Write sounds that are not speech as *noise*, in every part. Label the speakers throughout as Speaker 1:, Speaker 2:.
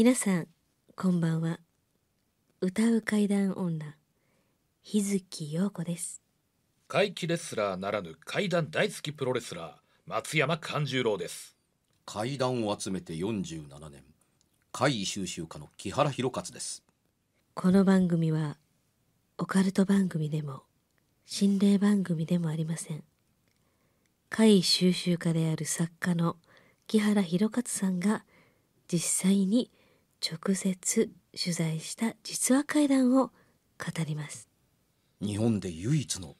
Speaker 1: 皆さんこんばんは歌う怪談女日月陽子です
Speaker 2: 怪奇レスラーならぬ怪談大好きプロレスラー松山勘十郎です怪談を集めて47年
Speaker 3: 怪異収集家の木原博一です
Speaker 1: この番組はオカルト番組でも心霊番組でもありません怪異収集家である作家の木原博一さんが実際に直接取材した実話怪談を語ります
Speaker 3: 日本で唯一の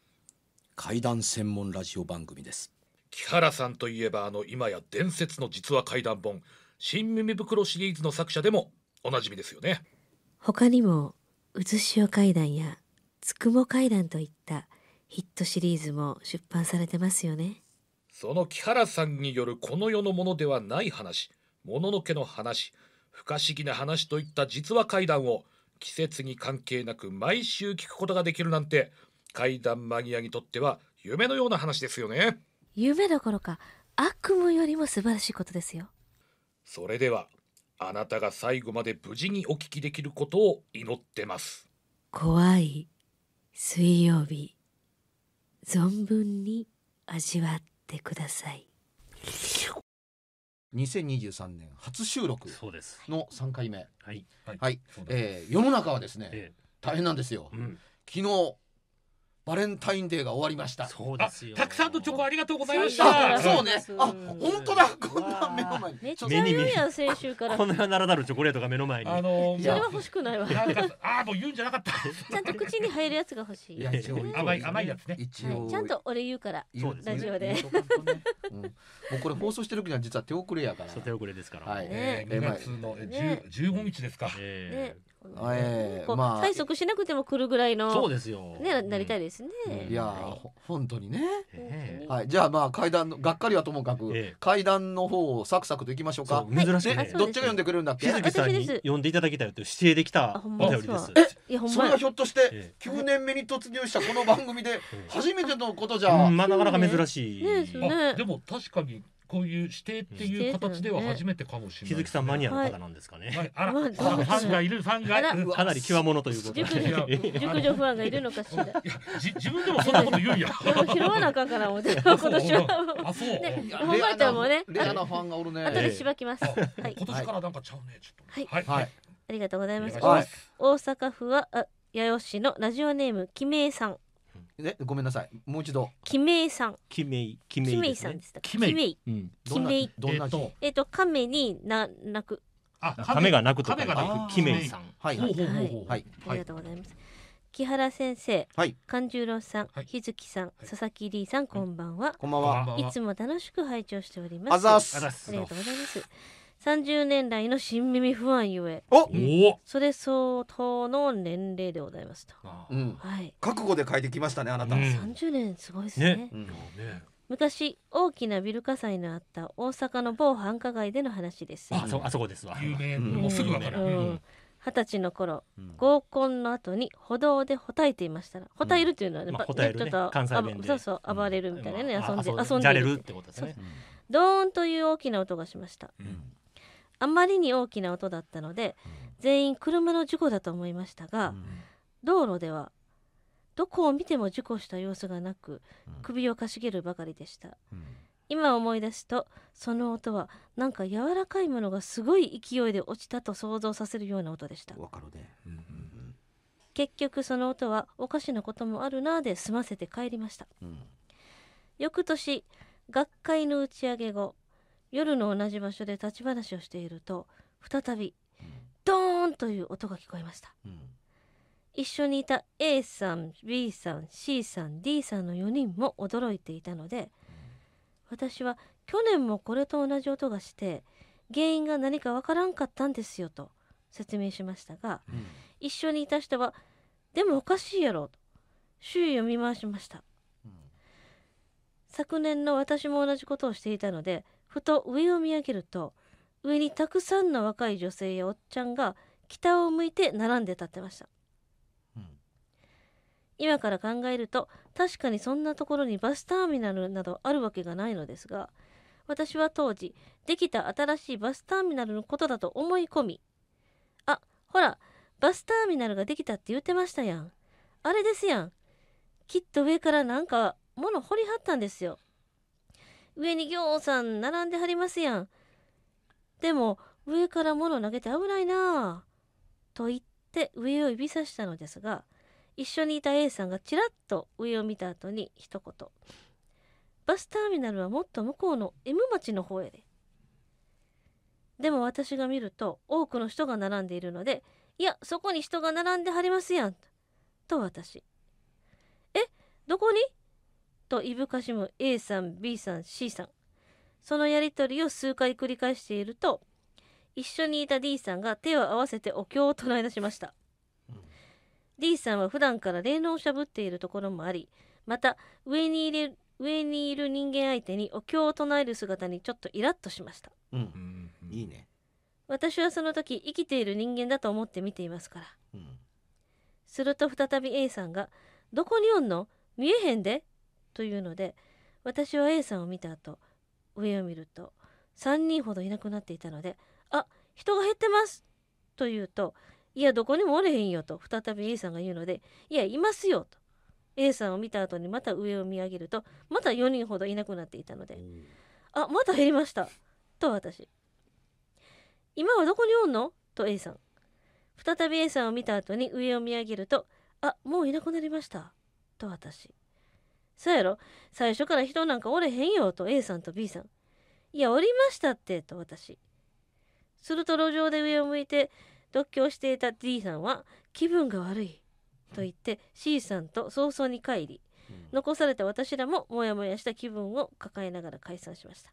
Speaker 3: 怪談専門ラジオ番組です
Speaker 2: 木原さんといえばあの今や伝説の実話怪談本新耳袋シリーズの作者でもおなじみですよね
Speaker 1: 他にも渦潮怪談やつくも怪談といったヒットシリーズも出版されてますよね
Speaker 2: その木原さんによるこの世のものではない話もののけの話不可思議な話といった実話怪談を季節に関係なく毎週聞くことができるなんて怪談マニアにとっては夢のような話ですよね
Speaker 1: 夢どころか悪夢よりも素晴らしいことですよ
Speaker 2: それではあなたが最後まで無事にお聞きできることを祈ってます
Speaker 1: 怖い水曜日存分に味わってください
Speaker 3: 2023年初収録の3回目はい、はいはい、えー、世の中はですね、ええ、大変なんですよ、うん、昨日バレンタインデーが終わりましたそうですよた
Speaker 2: くさんのチョコありがとうございました
Speaker 1: そうねあ本当だこんな目の前にめっちゃ読みや先週からこん
Speaker 4: なならなるチョコレートが目の前にあのー、それは欲しくないわああもう言うんじゃなかったち
Speaker 1: ゃんと口に入るやつが欲しいいや一
Speaker 3: 応甘い甘いやつね一応、はい、ちゃん
Speaker 1: と俺言うからラジオで、
Speaker 3: もうこれ放送してる時には実は手遅れやから手遅れですからはい、ねえー、2月の15日ですか、ねえねこえーまあ、催
Speaker 1: 促しなくても来るぐらいのそうですよ、ね、なりたいですね、
Speaker 3: うん、いや、はい、本当にね、えー、はい、じゃあまあ階段のがっかりはともかく、えー、階段の方をサクサクといきましょうか珍しく、ね、どっちが読んでくれるんだっけ鈴さんに呼んでいただきたいという指定できたお便りですいやほんまそれはひょっとして9年目に突入したこの番組で初めてのことじゃ、まあなかなか珍しい、ねね、でも確かに
Speaker 2: こういう指定っていう形では初めてかもしれない、ね、日月さんマニアの方な
Speaker 4: んですかね、はい、あら、まあ、ファンがいるファンが *laughs* かなり極物ということで熟女ファンがい
Speaker 1: るのかしらい自分でもそんなこと言うんや拾わなあかんからもう今年はあそうねホンマイタもねレアなファンがおるね後でしばきます、はい、今年からなんかちゃうねちょっとはい、はいありがとうございます。大阪府は、あ、八尾市のラジオネーム、きめいさん。
Speaker 3: えごめんなさいもう一度
Speaker 1: キメイさん
Speaker 3: キメイキメイ,、キメイさんでしたキメイキメイ、うん、メイどんな字
Speaker 1: えっと亀にな泣くあ亀が泣くとかキメイさんはいはいはいありがとうございます、木原先生、はい、勘十郎さん、はい、日月さん、はい、佐々木理さん、こんばんは。こんばんは。いつも楽しく拝聴しております。ありがとうございます。30年来の新耳不安ゆえおおそれ相当の年齢でございますと、はい、覚悟で書
Speaker 3: いてきましたねあなた、うん30
Speaker 1: 年すごいですねねうん昔大きなビル火災のあった大阪の某繁華街での話ですあそあそ
Speaker 3: こですわ有名、うん
Speaker 4: もうすぐわかる、うん
Speaker 1: 二十歳の頃、合コンの後に歩道でほたえていましたらほたえるというのはねまば、あ答えるねちょっと関西弁であそうそう暴れるみたいなね、遊んで遊んでじるってことですねドーンという大きな音がしましたうんあまりに大きな音だったので、全員車の事故だと思いましたが、道路ではどこを見ても事故した様子がなく首をかしげるばかりでした、今思い出すとその音はなんか柔らかいものがすごい勢いで落ちたと想像させるような音でした、うんうん、結局その音はおかしなこともあるなぁで済ませて帰りました、うん、翌年学会の打ち上げ後夜の同じ場所で立ち話をしていると再びドーンという音が聞こえました、うん、一緒にいた A さん B さん C さん D さんの4人も驚いていたので、私は去年もこれと同じ音がして原因が何かわからんかったんですよと説明しましたが、うん、一緒にいた人は「でもおかしいやろ」と周囲を見回しました、うん、昨年の私も同じことをしていたのでふと上を見上げると上にたくさんの若い女性やおっちゃんが北を向いて並んで立ってました、うん、今から考えると確かにそんなところにバスターミナルなどあるわけがないのですが私は当時できた新しいバスターミナルのことだと思い込みあほらバスターミナルができたって言ってましたやんあれですやんきっと上からなんか物掘りはったんですよ上にぎょうさん並んではりますやん。でも、上から物投げて危ないなぁ。と言って上を指さしたのですが、一緒にいた A さんがちらっと上を見た後に一言。バスターミナルはもっと向こうの M 町の方へで。でも私が見ると多くの人が並んでいるので、いや、そこに人が並んではりますやん。と私。え、どこにといぶかしむ A さん B さん C さんそのやり取りを数回繰り返していると一緒にいた D さんが手を合わせてお経を唱え出しました、うん、D さんは普段から霊能をしゃぶっているところもありまた上にいる上にいる人間相手にお経を唱える姿にちょっとイラッとしました、
Speaker 4: うん、いいね
Speaker 1: 私はその時生きている人間だと思って見ていますから、うん、すると再び A さんが「どこにおんの見えへんでというので私は A さんを見た後上を見ると3人ほどいなくなっていたので「あ人が減ってます」と言うと「いやどこにもおれへんよ」と再び A さんが言うので「いやいますよ」と A さんを見た後にまた上を見上げるとまた4人ほどいなくなっていたので「あまた減りました」と私「今はどこにおんの?」と A さん再び A さんを見た後に上を見上げると「あもういなくなりました」と私そうやろ最初から人なんかおれへんよと A さんと B さん。いや、おりましたってと私。すると路上で上を向いて独居していた D さんは気分が悪いと言って C さんと早々に帰り、残された私らもモヤモヤした気分を抱えながら解散しました。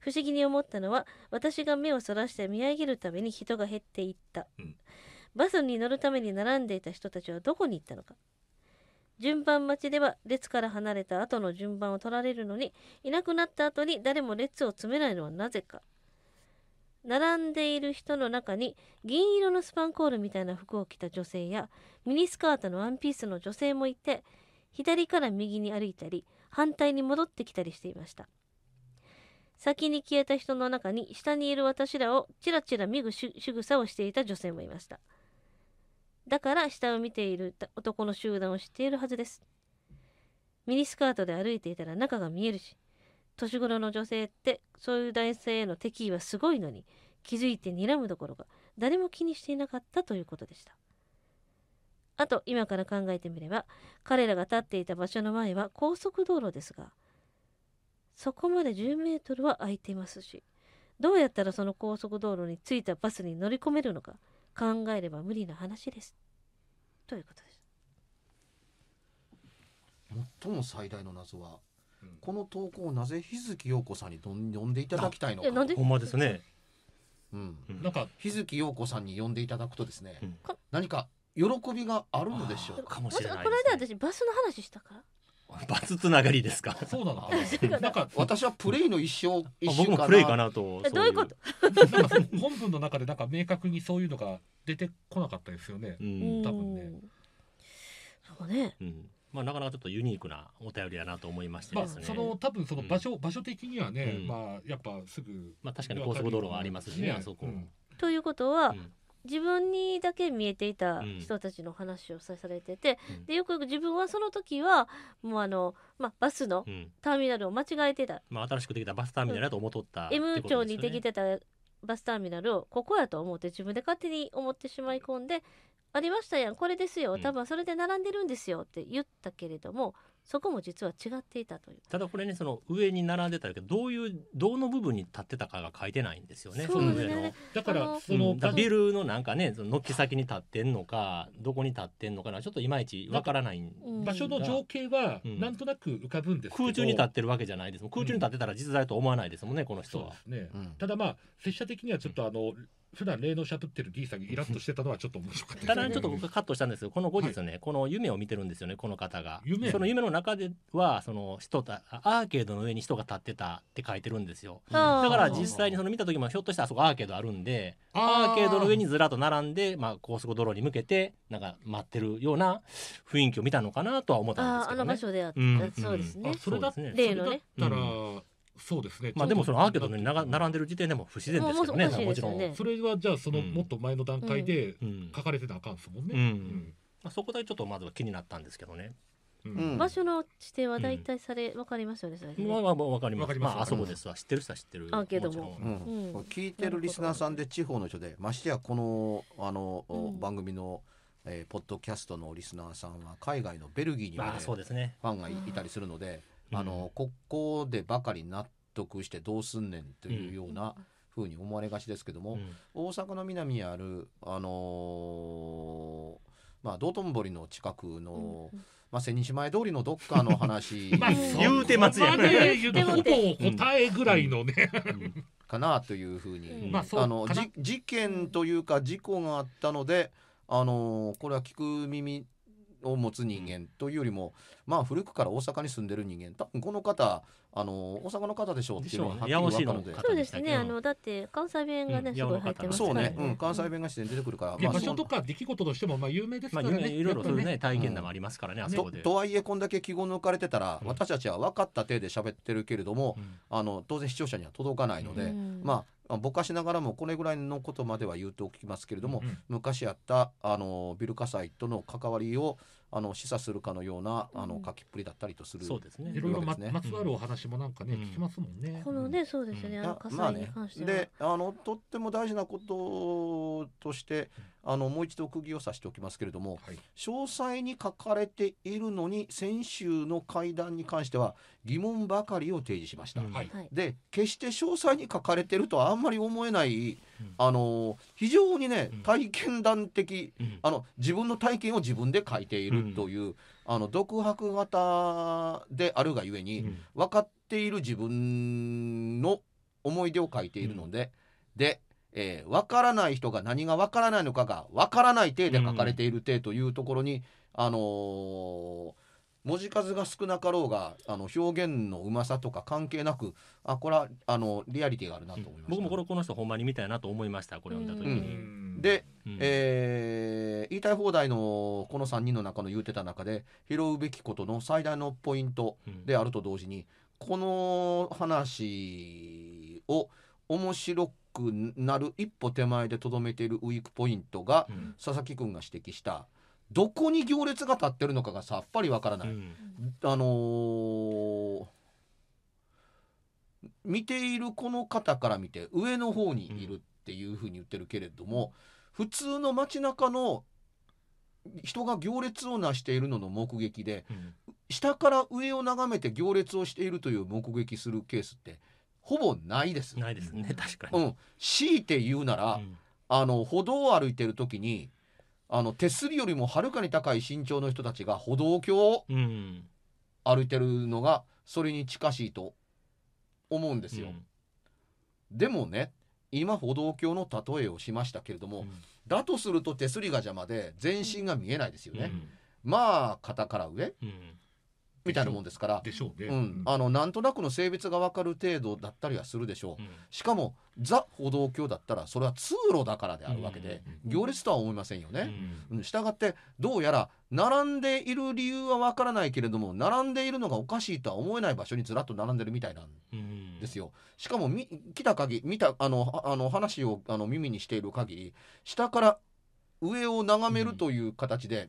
Speaker 1: 不思議に思ったのは私が目をそらして見上げるために人が減っていった、バスに乗るために並んでいた人たちはどこに行ったのか順番待ちでは列から離れた後の順番を取られるのにいなくなった後に誰も列を詰めないのはなぜか並んでいる人の中に銀色のスパンコールみたいな服を着た女性やミニスカートのワンピースの女性もいて左から右に歩いたり反対に戻ってきたりしていました先に消えた人の中に下にいる私らをちらちら見ぐし仕草をしていた女性もいましただから下を見ている男の集団を知っているはずです。ミニスカートで歩いていたら中が見えるし、年頃の女性ってそういう男性への敵意はすごいのに、気づいて睨むどころか誰も気にしていなかったということでした。あと今から考えてみれば彼らが立っていた場所の前は高速道路ですがそこまで10メートルは空いていますしどうやったらその高速道路に着いたバスに乗り込めるのか考えれば無理な話ですということです
Speaker 3: 最も最大の謎は、うん、この投稿をなぜ日月陽子さんに呼んでいただきたいのかほんまですねうん、なんか日月陽子さんに呼んでいただくとですね、うん、何か喜びがあるのでしょうかもしれない、ね、この
Speaker 1: 間私バスの話したから
Speaker 3: バ *laughs* ツつながりですか。そうだ
Speaker 4: な。*laughs* なんか
Speaker 3: 私はプレイの一生 *laughs* 一僕もプレイかなと。どういうこ
Speaker 1: と？本
Speaker 4: 文の中でなんか明確にそういうのが出てこなかったですよね。うん、多分ね。そうね。うん。まあなかなかちょっとユニークなお便りだなと思いまして、ね、まあその多分その場所、うん、場所的にはね、うん、
Speaker 2: まあやっぱすぐまあ確かに高速道路はありますしね、ねあそこ。
Speaker 1: ということは、自分にだけ見えていた人たちの話をされてて、うん、でよくよく自分はその時はもうあの、まあ、バスのターミナルを間違えてた、うん、
Speaker 4: まあ、新しくできたバスターミナルだと思っとった、ね、M 町にできてた
Speaker 1: バスターミナルをここやと思って自分で勝手に思ってしまい込んでありましたやんこれですよ多分それで並んでるんですよって言ったけれども、そこも実は違っていたという
Speaker 4: ただこれねその上に並んでたけどどういうどうの部分に立ってたかが書いてないんですよねその上のだからその、ビルのなんかねその軒先に立ってんのかどこに立ってんのかなちょっといまいちわからない場所の情景はなんとなく浮かぶんです空中に立ってるわけじゃないです空中に立ってたら実在と思わないですもんねこの人は、ねただまあ拙者的にはちょっとあの、普段霊能者とってる D さんにイラッとしてたのはちょっと面白かった、ね、ただちょっと僕カットしたんですけどこの後日ね、はい、この夢を見てるんですよねこの方が夢その夢の中ではその人たアーケードの上に人が立ってたって書いてるんですよ、うん、だから実際にその見た時もひょっとしたらそこアーケードあるんでアーケードの上にずらっと並んで、まあ、高速道路に向けてなんか待ってるような雰囲気を見たのかなとは思ったんですけど、ね、あの場所であった、うん、そうですねそれだそうですね。まあでもそのアーケードに並んでる時点でも不自然ですけどね。もちろん。それはじゃあそのもっと前の段階で書かれてたあかんですもんね。まあそこだけちょっとまずは気になったんですけどね。場所
Speaker 1: の指定は大体され、わ、かりますよね。ま
Speaker 4: あまあわかります。まああそこですわ、知ってる人は知ってる。
Speaker 1: あけども、
Speaker 3: 聞いてるリスナーさんで地方の人で、ましてやこのあの、番組の。えー、ポッドキャストのリスナーさんは海外のベルギーにまファンがいたりするので、あのここでばかり納得してどうすんねんというようなふうに思われがちですけども、大阪の南にある、あのまあ、道頓堀の近くの、まあ、千日前通りのどっかの話 *laughs* まあ、言うてますやん、ね、ほぼ答えぐらいのね、*laughs* かなというふうに、まあ、あのじ事件というか事故があったのであのこれは聞く耳を持つ人間というよりも、まあ古くから大阪に住んでる人間多分この方あの大阪の方でしょうっていうのははっきり分かるのでそうですねあの
Speaker 1: だって関西弁がね、すごい入ってますそう
Speaker 2: ね、うん、関
Speaker 3: 西弁が自然出てくるから、まあ、場所
Speaker 2: とか出来事としてもまあ有名ですからね、いろいろそういうね体験談
Speaker 3: がありますからね、あそこでとはいえこんだけ記号抜かれてたら、私たちは分かった手で喋ってるけれども、あの当然視聴者には届かないので、まあぼかしながらもこれぐらいのことまでは言うとおきますけれども、昔あったあのビル火災との関わりをあの示唆するかのようなあの書きっぷりだったりとする、そうですねいろいろままつわ
Speaker 2: るお話もなんかね、
Speaker 3: 聞きますもんね。
Speaker 1: このねそうですね、あの火災に関しては、で
Speaker 3: あのとっても大事なこととして、あのもう一度釘を刺しておきますけれども、はい、詳細に書かれているのに先週の会談に関しては疑問ばかりを提示しました。はい、で決して詳細に書かれてるとはあんまり思えない、うん、あの非常にね、うん、体験談的、うん、あの自分の体験を自分で書いているという、あの独白型であるがゆえに、分かっている自分の思い出を書いているので、でえー、分からない人が何が分からないのかが分からない体で書かれている体というところに、あのー、文字数が少なかろうがあの表現のうまさとか関係なくあこれはあのリアリティがあるなと思いました、僕もこれこの人ほんまに見たいなと思いましたこれ読んだ時に。うん、で、うん、えー、言いたい放題のこの3人の中の言うてた中で拾うべきことの最大のポイントであると同時に、この話を面白くくなる一歩手前でとどめているウィークポイントが、うん、佐々木君が指摘したどこに行列が立ってるのかがさっぱりわからない。うん、あのー、見ているこの方から見て上の方にいるっていうふうに言ってるけれども、普通の街中の人が行列をなしているのの目撃で、うん、下から上を眺めて行列をしているという目撃するケースってほぼないです。ないですね確かに。うん、強いて言うなら、うん、あの歩道を歩いてる時にあの手すりよりもはるかに高い身長の人たちが歩道橋を歩いてるのがそれに近しいと思うんですよ。うん、でもね今歩道橋の例えをしましたけれども、うん、だとすると手すりが邪魔で全身が見えないですよね。まあ肩から上、みたいなもんですからでしょうね、うん、あのなんとなくの性別が分かる程度だったりはするでしょう、うん、しかもザ歩道橋だったらそれは通路だからであるわけで、うん、行列とは思いませんよね、うん、したがってどうやら並んでいる理由は分からないけれども並んでいるのがおかしいとは思えない場所にずらっと並んでるみたいなんですよ、しかも見来た限り見たあのあの話をあの耳にしている限り下から上を眺めるという形で、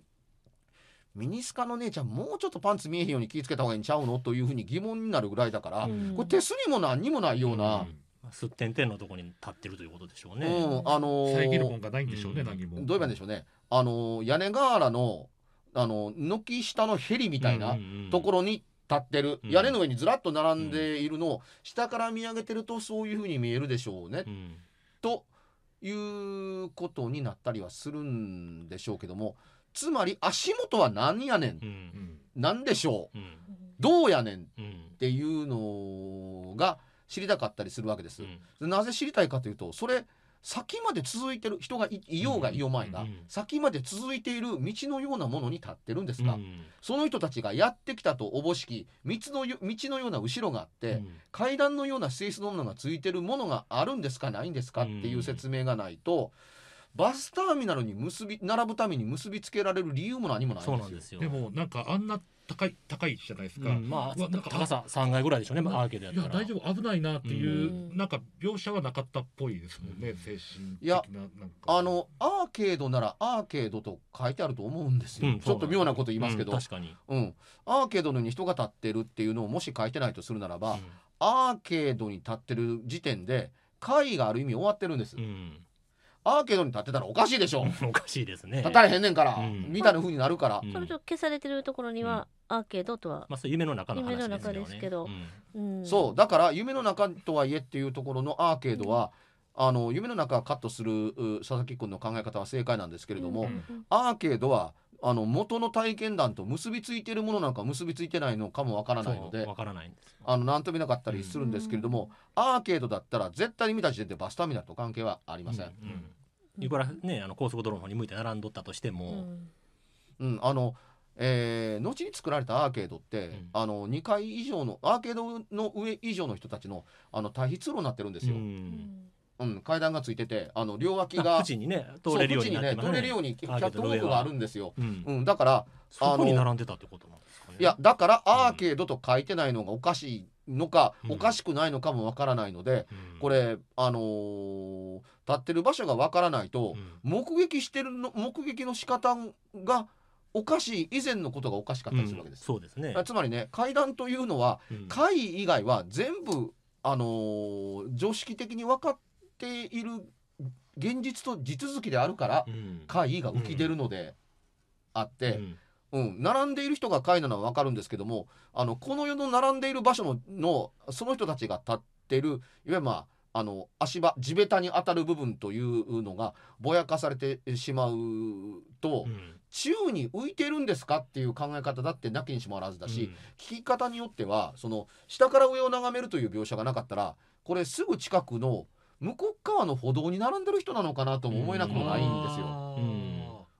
Speaker 3: ミニスカの姉ちゃんもうちょっとパンツ見えへんように気ぃつけた方がいいんちゃうのというふうに疑問になるぐらいだから、うん、これ手すりも何にもないような。すってんてんのとこに立ってるということでしょうね。うん、あの遮るもんがないんでしょうね、何も。どういえばでしょうね。あの屋根瓦のあの軒下のヘリみたいなところに立ってる、屋根の上にずらっと並んでいるのを下から見上げてるとそういうふうに見えるでしょうね、うん、ということになったりはするんでしょうけどもつまり足元は何やねん、うん、何でしょう、うん、どうやねんっていうのが知りたかったりするわけです。うん、なぜ知りたいかというとそれ先まで続いてる人がいようがいようまいが、先まで続いている道のようなものに立ってるんですが、その人たちがやってきたとおぼしき道の道のような後ろがあって、階段のような性質のものがついてるものがあるんですかないんですかっていう説明がないと。うんバスターミナルに結び並ぶために結びつけられる理由も何もないんですよでもなんかあんな高い高いじゃないですか、うん、まあ高さ3階ぐらいでしょうねアーケードやったら
Speaker 4: いや大
Speaker 2: 丈夫危ないなっていう、うなんか描写はなかったっぽいですもんね、精神
Speaker 3: 的なあのアーケードならアーケードと書いてあると思うんですよ、うん、ちょっと妙なこと言いますけど、確かに、うん、アーケードのように人が立ってるっていうのをもし書いてないとするならば、アーケードに立ってる時点で会がある意味終わってるんです、うんアーケードに立ってたらおかしいでしょおかしいですね立たれへんねんから、うん、みたいなふうになるから、うん、それと消さ
Speaker 1: れてるところには、アーケードとは、
Speaker 3: まあ、夢の中の話ですけど、
Speaker 1: うん、そうだ
Speaker 3: から夢の中とはいえっていうところのアーケードは、あの夢の中カットする佐々木君の考え方は正解なんですけれども、アーケードはあの元の体験談と結びついてるものなんか結びついてないのかもわからないのでなんですあ何と見なかったりするんですけれども、うん、アーケードだったら絶対に見た時点でバスターミナルと関係はありません。うん、うん、いくらねあの高速道路の方に向いて並んどったとしても、うん、うん、あのえー、後に作られたアーケードって、うん、あの2階以上のアーケードの上以上の人たちのあの退避通路になってるんですよ。うんうん、階段がついててあの両脇が縁にね通れるように、ねね、通れるようにキャットウォークがあるんですよ、うん、うん、だからそこに並んでたってことなんですかねいやだからアーケードと書いてないのがおかしいのか、うん、おかしくないのかもわからないので、うん、これあのー、立ってる場所がわからないと、目撃してるの目撃の仕方がおかしい以前のことがおかしかったりするわけです、そうですねつまりね階段というのは、うん、階以外は全部あのー、常識的に分かってている現実と地続きであるから会議が浮き出るのであって。うん、並んでいる人が貝なのは分かるんですけどもあのこの世の並んでいる場所ののその人たちが立ってるいわゆるまああの足場地べたに当たる部分というのがぼやかされてしまうと、うん、宙に浮いてるんですかっていう考え方だってなきにしもあらずだし、うん、聞き方によってはその下から上を眺めるという描写がなかったらこれすぐ近くの向こう側の歩道に並んでる人なのかなとも思えなくもないんですよ。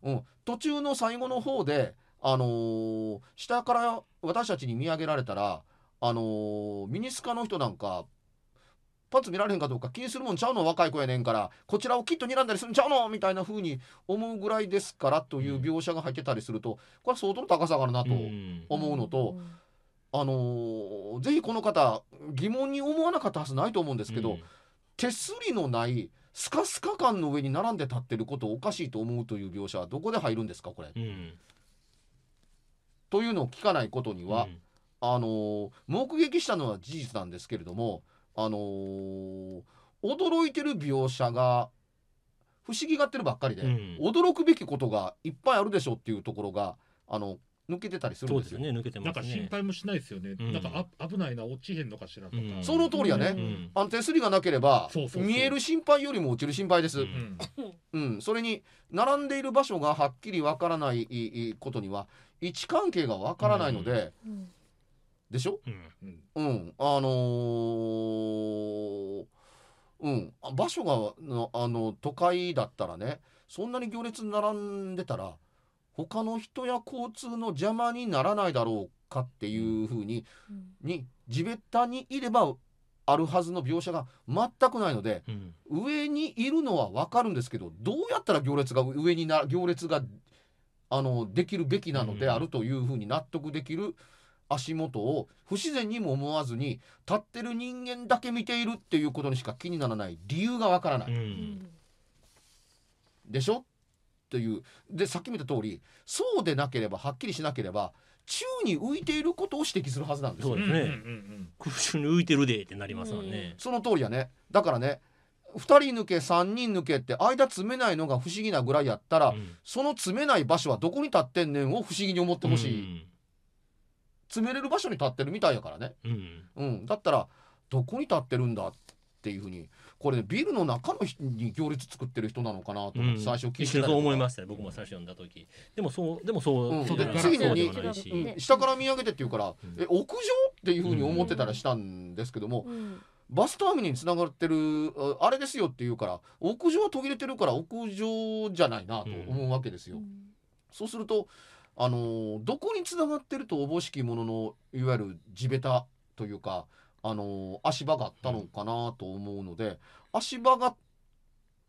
Speaker 3: うん、うん、途中の最後の方で、あのー、下から私たちに見上げられたら、あのー、ミニスカの人なんかパンツ見られへんかどうか気にするもんちゃうの若い子やねんからこちらをきっと睨んだりするんちゃうのみたいな風に思うぐらいですからという描写が入ってたりするとこれは相当の高さがあるなと思うのと。あのー、ぜひこの方疑問に思わなかったはずないと思うんですけど、手すりのないスカスカ感の上に並んで立ってることをおかしいと思うという描写はどこで入るんですかこれ、うん、というのを聞かないことには、うん、あの目撃したのは事実なんですけれどもあの驚いてる描写が不思議がってるばっかりで、うん、驚くべきことがいっぱいあるでしょっていうところがあの抜けてたりするんですよ。ね、抜けてます、ね、なんか心
Speaker 2: 配もしないですよね。うん、なんかあ危ないな落ちへんのかしらとか。
Speaker 3: うん、その通りやね、うん、安定すりがなければ見える心配よりも落ちる心配です。うん、それに並んでいる場所がはっきりわからないことには位置関係がわからないので。でしょ、うん、あのー、うん、場所があの都会だったらねそんなに行列並んでたら他の人や交通の邪魔にならないだろうかっていうふうに,、に地べたにいればあるはずの描写が全くないので、うん、上にいるのは分かるんですけどどうやったら行列が上にな行列があのできるべきなのであるというふうに納得できる足元を不自然にも思わずに立ってる人間だけ見ているっていうことにしか気にならない理由が分からない。うん、でしょというでさっき見た通りそうでなければはっきりしなければ宙に浮いていることを指摘するはずなんですよね。空中に浮いてるでってなりますもんね。その通りやね。だからね、2人抜け3人抜けって間詰めないのが不思議なぐらいやったら、うん、その詰めない場所はどこに立ってんねんを不思議に思ってほしい、うん、詰めれる場所に立ってるみたいやからね、うん、うん、だったらどこに立ってるんだっていうふうにこれ、ね、ビルの中のに行列作ってる人なのかなと思って、最初聞いてた、うん、思いました僕も最初読んだ時でもそうでもそう、うん、そうで次に、うん、下から見上げてっていうから、え屋上っていうふうに思ってたらしたんですけども。バスターミナルにつながってるあれですよって言うから屋上は途切れてるから屋上じゃないなと思うわけですよ。うん、そうするとあのどこにつながってるとおぼしきもののいわゆる地べたというかあの足場があったのかなと思うので、うん、足場が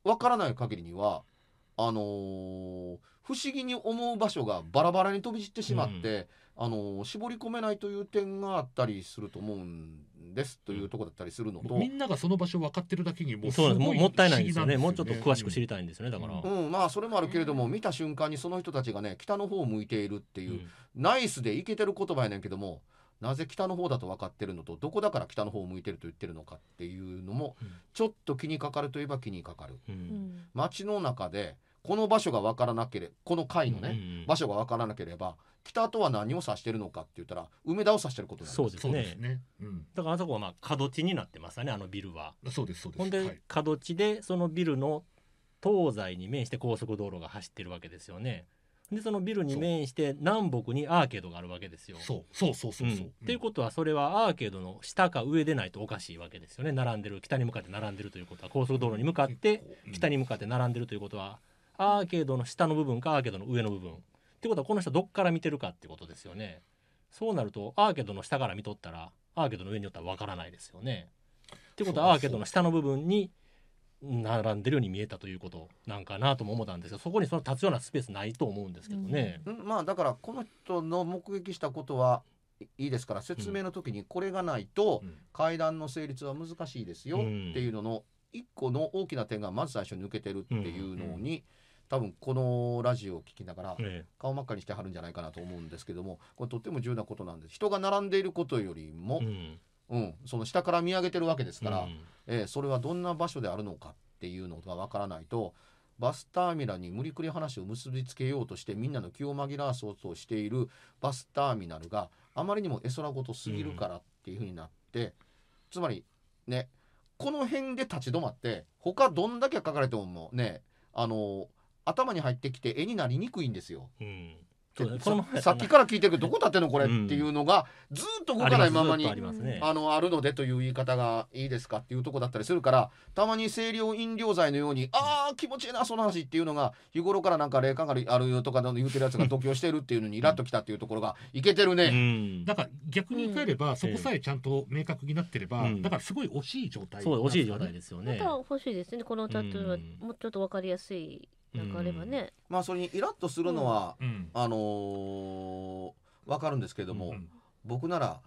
Speaker 3: わからない限りにはあのー、不思議に思う場所がバラバラに飛び散ってしまって、うん、あのー、絞り込めないという点があったりすると思うんですというとこだったりするのと、うん、みん
Speaker 2: ながその場所分かってるだけにもうすごいももったいないですよね、もうちょっと詳しく知
Speaker 3: りたいんですよねだから、うん、うん、まあそれもあるけれども見た瞬間にその人たちがね北の方を向いているっていう、ナイスでいけてる言葉やねんけどもなぜ北の方だと分かってるのとどこだから北の方を向いてると言ってるのかっていうのもちょっと気にかかるといえば気にかかる、うん、街の中でこの場所が分からなければこの階のね、場所が分からなければ北とは何を指してるのかって言ったら梅田を指してることなんですそうですね、
Speaker 2: ねうん、
Speaker 3: だからあそこはまあ角地
Speaker 4: になってますよねあのビルはそうですそうですほんで、は角地でそのビルの東西に面して高速道路が走ってるわけですよねでそのビルに面して南北にアーケードがあるわけですよ。そうそうそうそうそう。うん、っていうことはそれはアーケードの下か上でないとおかしいわけですよね並んでる北に向かって並んでるということは高速道路に向かって北に向かって並んでるということは、アーケードの下の部分かアーケードの上の部分ってことはこの人どっから見てるかってことですよね。そうなるとアーケードの下から見とったらアーケードの上によったらわからないですよね。ってことはアーケードの下の部分に並んでるように見えたということなんかなとも思ったんですがそこにその立つようなスペースないと思うんですけどね。
Speaker 3: うん、まあだからこの人の目撃したことはいいですから説明の時にこれがないと階段の成立は難しいですよっていうのの一個の大きな点がまず最初に抜けてるっていうのに多分このラジオを聞きながら顔真っ赤にしてはるんじゃないかなと思うんですけどもこれとっても重要なことなんです人が並んでいることよりもうん、その下から見上げてるわけですから、うん、えー、それはどんな場所であるのかっていうのがわからないとバスターミナルに無理くり話を結びつけようとしてみんなの気を紛らわそうとしているバスターミナルがあまりにも絵空事すぎるからっていうふうになって、うん、つまりねこの辺で立ち止まって他どんだけ書かれてもねあの頭に入ってきて絵になりにくいんですよ。うんさっきから聞いてるけどどこ建てのこれっていうのがずっと動かないままにあのあるのでという言い方がいいですかっていうとこだったりするからたまに清涼飲料剤のようにあー気持ちいいなその話っていうのが日頃からなんか霊感があるよとか言うてるやつが度胸してるっていうのにイラッときたっていうところがいけてるね、だから逆に言えれば、そこさ
Speaker 2: えちゃんと明確になってれば、だからすごい惜しい状態、
Speaker 3: ね、そう惜しい状態ですよねまた
Speaker 1: 欲しいですねこのタトゥーはもうちょっとわかりやすいなんかあればね、
Speaker 3: まあそれにイラッとするのは、うん、あのー、わかるんですけども、うん、僕なら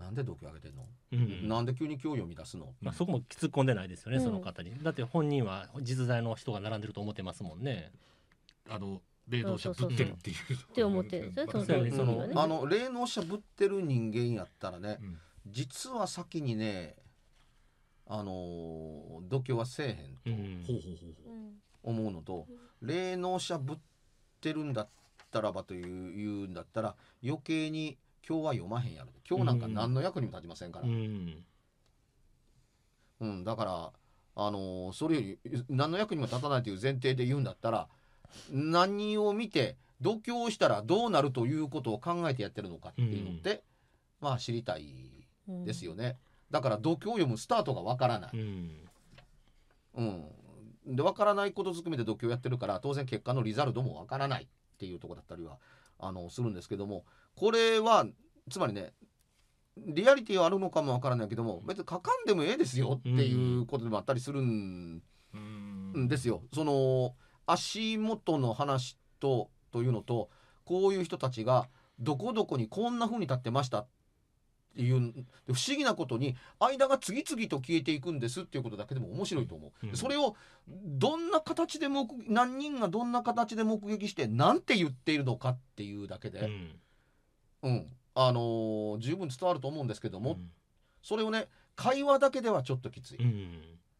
Speaker 3: なんで度胸上げてんの、うん、な
Speaker 4: んで急に今日読み出すの、まあ、そこも突っ込んでないですよね、その方にだって本人は実在の人
Speaker 3: が並んでると思ってますもんねあの霊能者ぶってるっていう
Speaker 4: っ
Speaker 1: て思ってるねその、
Speaker 3: あの霊能者ぶってる人間やったらね、実は先にねあの度胸はせえへんと、うん、思うのと、霊能者ぶってるんだったらばという言うんだったら余計に今日は読まへんやろ今日なんか何の役にも立ちませんから、うん、うん、だからあのー、それより何の役にも立たないという前提で言うんだったら何を見て度胸したらどうなるということを考えてやってるのかっていうのって、うん、まあ知りたいですよね、うん、だから度胸を読むスタートがわからない、うんで分からないことずくめで度胸やってるから当然結果のリザルトも分からないっていうとこだったりはあのするんですけどもこれはつまりねリアリティはあるのかもわからないけども別に書かんでもええですよっていうことでもあったりするんですよ。その足元の話とというのとこういう人たちがどこどこにこんな風に立ってましたっっていう不思議なことに間が次々と消えていくんですっていうことだけでも面白いと思う、うん、それをどんな形で目何人がどんな形で目撃して何て言っているのかっていうだけで、うん、うん、あのー、十分伝わると思うんですけども、うん、それをね会話だけではちょっときつい。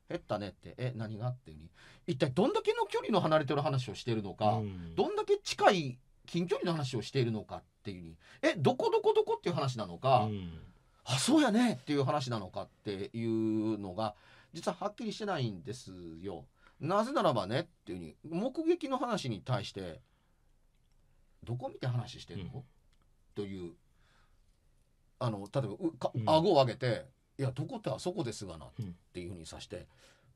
Speaker 3: 減ったねってえ何がっていうに一体どんだけの距離の離れてる話をしてるのか、うん、どんだけ近い近距離の話をしているのかっていうにえどこどこどこっていう話なのか、うん、あそうやねっていう話なのかっていうのが実ははっきりしてないんですよ。なぜならばねっていうに目撃の話に対してどこ見て話してるの、うん、というあの例えばうか顎を上げて「いやどこってあそこですがな」っていうふうにさして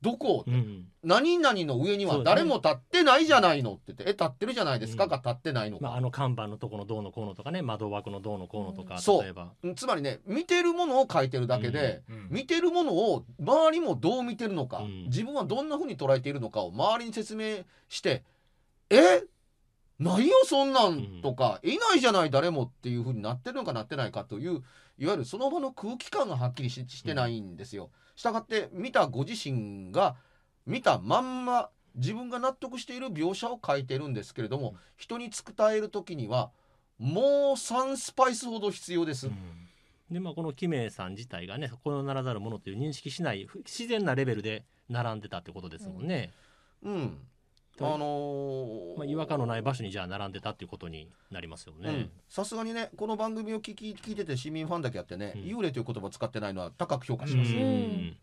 Speaker 3: どこ、うん、何々の上には誰も立ってないじゃないのって言って、え立ってるじゃないですか、が立ってないのまあ、あの看板のとこのどうのこうのとかね窓枠のどうのこうのとか、そう例えばつまりね見てるものを書いてるだけで、うん、見てるものを周りもどう見てるのか、自分はどんなふうに捉えているのかを周りに説明してえないよそんなんとか、いないじゃない誰もっていうふうになってるのかなってないかといういわゆるその場の空気感がはっきりしてないんですよ。したがって見たご自身が見たまんま自分が納得している描写を書いてるんですけれども、人に伝える時にはもう3スパイスほど必要です。うんでまあ、このキメさん自体がねこの
Speaker 4: ならざるものという認識しない自然なレベルで並んでたってことですもんね。うん、うん、あのー、まあ、違和感のない場所にじゃあ並んでたっていうことになりますよね
Speaker 3: さすがにねこの番組を聞き聞いてて市民ファンだけあってね、うん、幽霊という言葉使ってないのは高く評価します、うん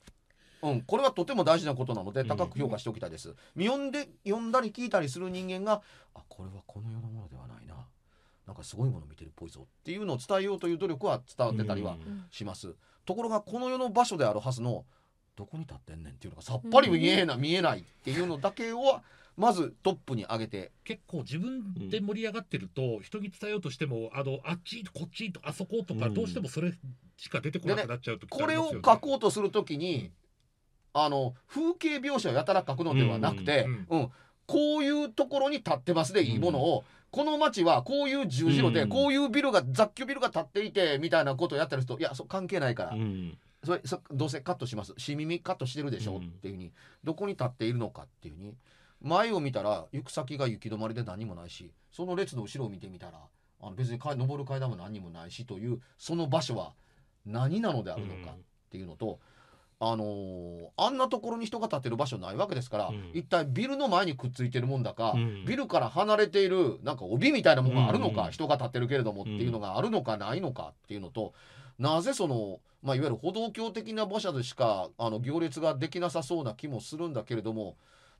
Speaker 3: うん、これはとても大事なことなので高く評価しておきたいです。見、うん、読んで読んだり聞いたりする人間があこれはこの世のものではないななんかすごいもの見てるっぽいぞっていうのを伝えようという努力は伝わってたりはします。うん、ところがこの世の場所であるはずのどこに立ってんねんっていうのがさっぱり見えな、うん、見えないっていうのだけをまずトップに上げて結構自分で盛り上がってると、人に伝えようとしてもあのあっちこっちとあそことか、どうしてもそれしか出てこなくなっちゃうと、ね、これを書こうとするときに、あの風景描写をやたら書くのではなくて、うんこういうところに立ってますでいいものを、この町はこういう十字路で、こういうビルが雑居ビルが立っていてみたいなことをやってる人いやそ関係ないから。それそどうせカットします「し耳カットしてるでしょ」っていうふうにどこに立っているのかっていうふうに前を見たら行く先が行き止まりで何もないしその列の後ろを見てみたらあの別に登る階段も何もないしというその場所は何なのであるのかっていうのと、うん、あのー、あんなところに人が立ってる場所ないわけですから、うん、一体ビルの前にくっついてるもんだか、うん、ビルから離れているなんか帯みたいなものがあるのか、人が立ってるけれどもっていうのがあるのかないのかっていうのと。なぜその、まあ、いわゆる歩道橋的な馬車でしかあの行列ができなさそうな気もするんだけれども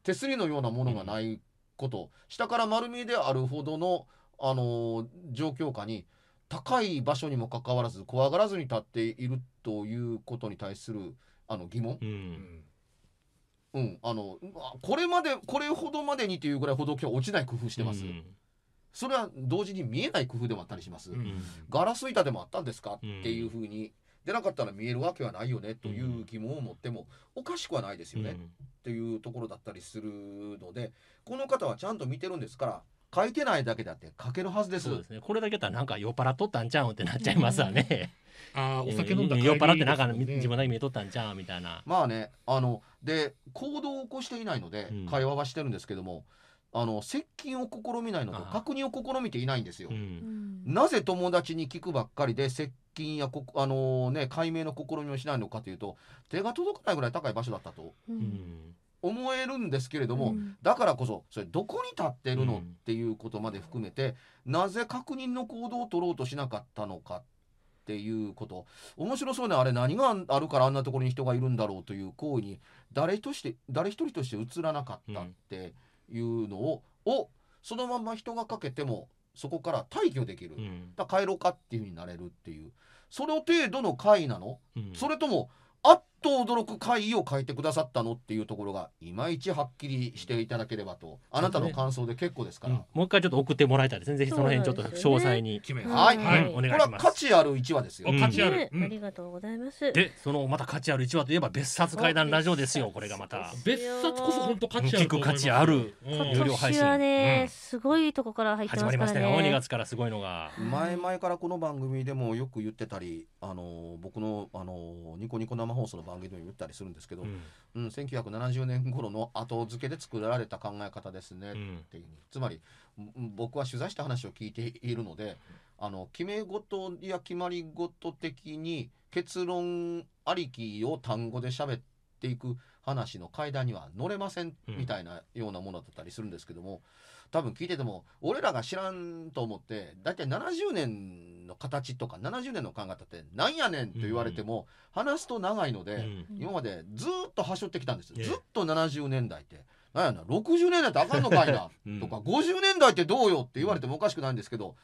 Speaker 3: 手すりのようなものがないこと、下から丸みであるほどの、あの状況下に高い場所にもかかわらず怖がらずに立っているということに対するあの疑問。うんうん、あのこれまでこれほどまでにというぐらい歩道橋落ちない工夫してます、うん、それは同時に見えない工夫でもあったりします、うん、ガラス板でもあったんですかっていうふうに出なかったら見えるわけはないよねという疑問を持ってもおかしくはないですよね、っていうところだったりするのでこの方はちゃんと見てるんですから書いてないだけだって書けるはずです。そうですね。これだけだっ
Speaker 4: たらなんか酔っ払っとったんちゃうん
Speaker 3: ってなっちゃいますわね。*laughs* ああ、お酒飲んだ、ね、酔っ払ってなんか自分だけ見とったんちゃうみたいな。まあね、あので行動を起こしていないので会話はしてるんですけども、あの接近を試みないのと確認を試みていないんですよ。うん、なぜ友達に聞くばっかりで接近やこあのー、ね解明の試みをしないのかというと手が届かないぐらい高い場所だったと。思えるんですけれども、うん、だからこそそれどこに立ってるのっていうことまで含めて、うん、なぜ確認の行動を取ろうとしなかったのかっていうこと面白そうねあれ何があるからあんなところに人がいるんだろうという行為に誰として誰一人として映らなかったって、いうのををそのまま人がかけてもそこから退去できる、うん、だ帰ろうかっていうふうになれるっていうその程度の会なの、うん、それともっと驚く回を書いてくださったのっていうところがいまいちはっきりしていただければとあなたの感想で結構ですか
Speaker 4: ら、うん、もう一回ちょっと送ってもらいたいですねぜひその辺ちょっと詳細に、ね、はい、はい、お願いしますこれは価値ある一話ですよ、価値ある、
Speaker 1: ありがとうございますで
Speaker 4: そのまた価値ある一話といえば別冊怪談ラジオですよこれがまた別冊こそ本当価値ある聞く価値ある有料配信はね、
Speaker 1: すごいとこから入ってますからね始まりまし
Speaker 4: たよ月からすごいのが
Speaker 3: 前々からこの番組でもよく言ってたりあの僕のあのニコニコ生放送の番アンゲド言ったりするんですけど、うんうん、1970年頃の後付けで作られた考え方ですね、っていうつまり僕は取材した話を聞いているのであの決め事や決まり事的に結論ありきを単語で喋っていく話の階段には乗れませんみたいなようなものだったりするんですけども。うん多分聞いてても俺らが知らんと思って大体70年の形とか70年の考え方ってなんやねんと言われても、話すと長いので、今までずっと端折ってきたんです、ずっと70年代って。なんやな60年代ってあかんのかいな *laughs* とか、50年代ってどうよって言われてもおかしくないんですけど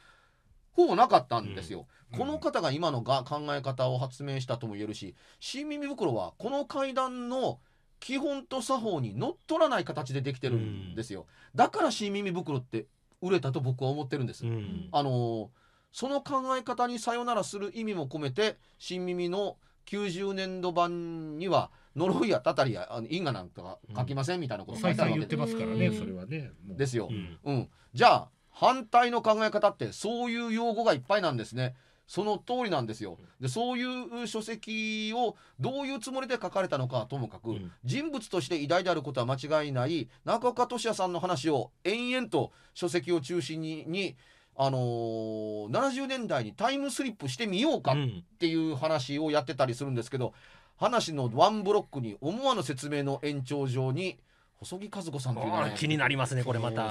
Speaker 3: ほぼなかったんですよ、うん、この方が今のが考え方を発明したとも言えるし新耳袋はこの階段の基本と作法にのっとらない形でできてるんですよ、うん、だから新耳袋って売れたと僕は思ってるんです、うん、あのその考え方にさよならする意味も込めて新耳の90年度版には呪いやたたりや因果なんか書きませんみたいなこと書いてあるん、言ってますからねそれはねですよ、うんじゃあ反対の考え方ってそういう用語がいっぱいなんですねその通りなんですよ。でそういう書籍をどういうつもりで書かれたのかともかく、人物として偉大であることは間違いない中岡俊也さんの話を延々と書籍を中心にに、あのー、70年代にタイムスリップしてみようかっていう話をやってたりするんですけど、話のワンブロックに思わぬ説明の延長上に。細木和子さんという気になりますねこれまた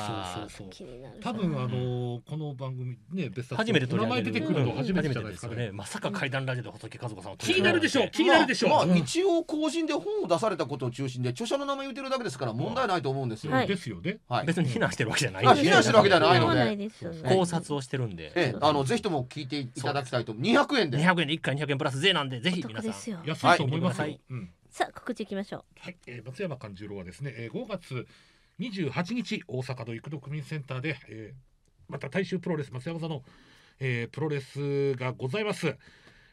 Speaker 3: 多
Speaker 2: 分あのこの番組ね別冊初めて
Speaker 4: 名前出てくるの初めていですかねまさか怪談ラジオで細木和子さん気になるでしょう気になるでしょう
Speaker 3: 一応更新で本を出されたことを中心で著者の名前言ってるだけですから問題ないと思うんですよですよね別に非難してるわけじゃない非難してるわけじゃないので考察をしてるんであの
Speaker 4: ぜひとも聞いていただきたいと200円で200円で1回200円プラス税なんでぜひ皆さん安いと思い
Speaker 1: ますよさあ告知いきましょうは
Speaker 2: い、えー、松山勘十郎はですね、えー、5月28日大阪の幾度区民センターで、えー、また大衆プロレス松山さんの、えー、プロレスがございます、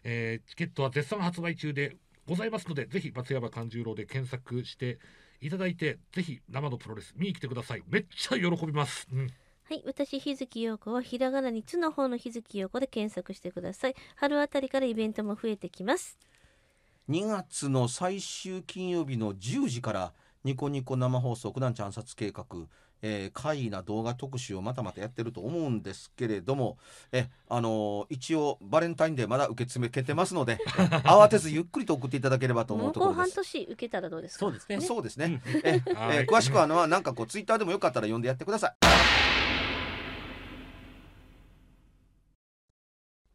Speaker 2: えー、チケットは絶賛発売中でございますのでぜひ松山勘十郎で検索していただいてぜひ生のプロレス見に来てくださいめっちゃ喜びます、うん
Speaker 1: はい。私、日月陽子は、ひらがなにつの方の日月陽子で検索してください。春あたりからイベントも増えてきます。
Speaker 3: 2月の最終金曜日の10時からニコニコ生放送九段ちゃん暗殺計画えー、怪異な動画特集をまたまたやってると思うんですけれどもえ、あのー、一応バレンタインデーまだ受け詰めけてますので *laughs* 慌てずゆっくりと送っていただければと思うところです
Speaker 1: 半年受けたらどうですかそう
Speaker 3: ですね、ね、そうですねえ、えー、詳しくはのなんかこうツイッターでもよかったら読んでやってください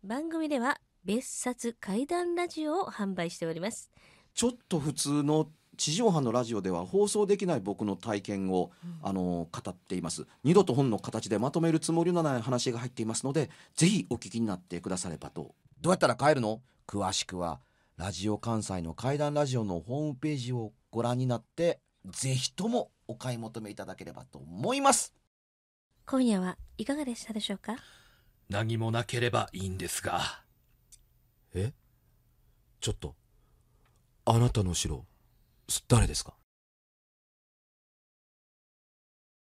Speaker 1: 番組では別冊怪談ラジオを販売しております
Speaker 3: ちょっと普通の地上波のラジオでは放送できない僕の体験を、うん、あの語っています二度と本の形でまとめるつもりのない話が入っていますのでぜひお聞きになってくださればとどうやったら帰るの詳しくはラジオ関西の怪談ラジオのホームページをご覧になってぜひともお買い求めいただければと思います
Speaker 1: 今夜はいかがでしたでしょうか
Speaker 3: 何もなけ
Speaker 2: ればいいんですが
Speaker 3: えちょっとあなたの城誰ですか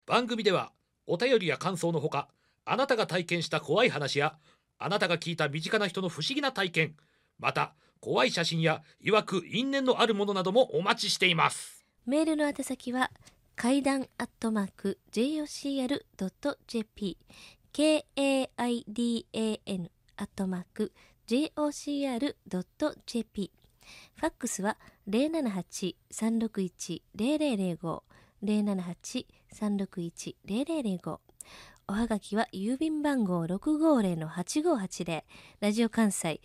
Speaker 2: 番組ではお便りや感想のほかあなたが体験した怖い話やあなたが聞いた身近な人の不思議な体験また怖い写真やいわく因縁のあるものなどもお待ちしています
Speaker 1: メールの宛先は階段アットマーク jocr.jp k-a-i-d-a-n アットマーク jocr.jp jocr.jp ファックスは078-361-0005 078-361-0005おはがきは郵便番号650-8580ラジオ関西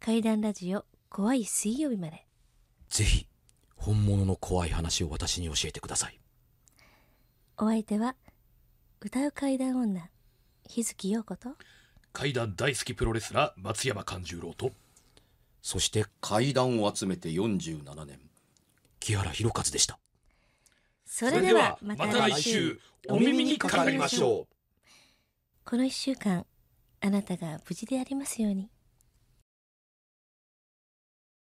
Speaker 1: 怪談ラジオ怖い水曜日まで
Speaker 2: ぜひ本物の怖い話を私に教えてください
Speaker 1: お相手は歌う怪談女日月陽子と
Speaker 2: 怪談大好きプロレスラー松山勘十郎
Speaker 3: とそして怪談を集めて47年木原博一でした
Speaker 1: それではまた来週お耳にかかりまし
Speaker 4: ょう
Speaker 1: この1週間あなたが無事でありますように。